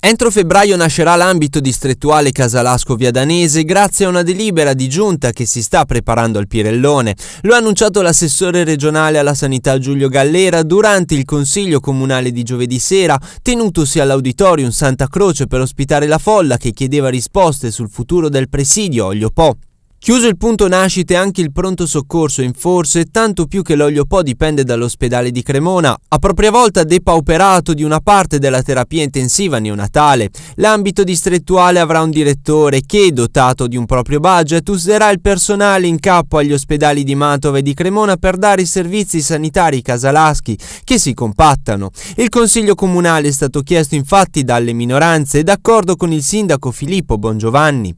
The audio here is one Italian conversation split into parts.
Entro febbraio nascerà l'ambito distrettuale Casalasco-Via Danese grazie a una delibera di giunta che si sta preparando al Pirellone. Lo ha annunciato l'assessore regionale alla sanità Giulio Gallera durante il consiglio comunale di giovedì sera, tenutosi all'auditorium Santa Croce per ospitare la folla che chiedeva risposte sul futuro del presidio Po'. Chiuso il punto nascite anche il pronto soccorso in forse, tanto più che l'olio Po dipende dall'ospedale di Cremona, a propria volta depauperato di una parte della terapia intensiva neonatale. L'ambito distrettuale avrà un direttore che, dotato di un proprio budget, userà il personale in capo agli ospedali di Mantova e di Cremona per dare i servizi sanitari casalaschi che si compattano. Il Consiglio Comunale è stato chiesto infatti dalle minoranze, d'accordo con il sindaco Filippo Bongiovanni.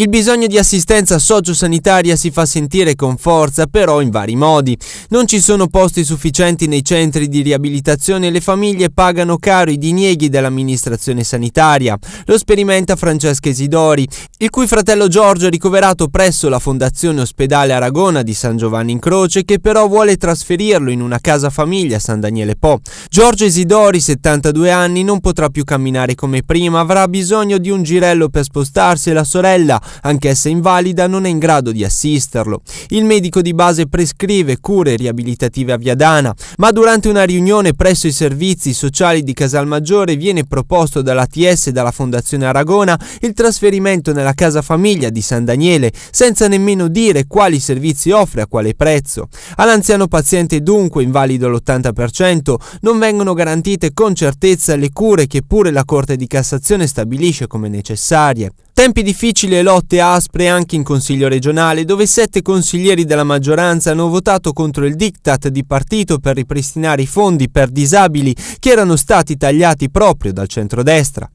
Il bisogno di assistenza sociosanitaria si fa sentire con forza, però in vari modi. Non ci sono posti sufficienti nei centri di riabilitazione e le famiglie pagano caro i dinieghi dell'amministrazione sanitaria. Lo sperimenta Francesca Isidori, il cui fratello Giorgio è ricoverato presso la Fondazione Ospedale Aragona di San Giovanni in Croce, che però vuole trasferirlo in una casa famiglia a San Daniele Po. Giorgio Isidori, 72 anni, non potrà più camminare come prima, avrà bisogno di un girello per spostarsi e la sorella anch'essa invalida, non è in grado di assisterlo. Il medico di base prescrive cure riabilitative a Viadana, ma durante una riunione presso i servizi sociali di Casalmaggiore viene proposto dall'ATS e dalla Fondazione Aragona il trasferimento nella casa famiglia di San Daniele, senza nemmeno dire quali servizi offre a quale prezzo. All'anziano paziente dunque, invalido all'80%, non vengono garantite con certezza le cure che pure la Corte di Cassazione stabilisce come necessarie. Tempi difficili e lotte aspre anche in Consiglio regionale, dove sette consiglieri della maggioranza hanno votato contro il diktat di partito per ripristinare i fondi per disabili che erano stati tagliati proprio dal centrodestra.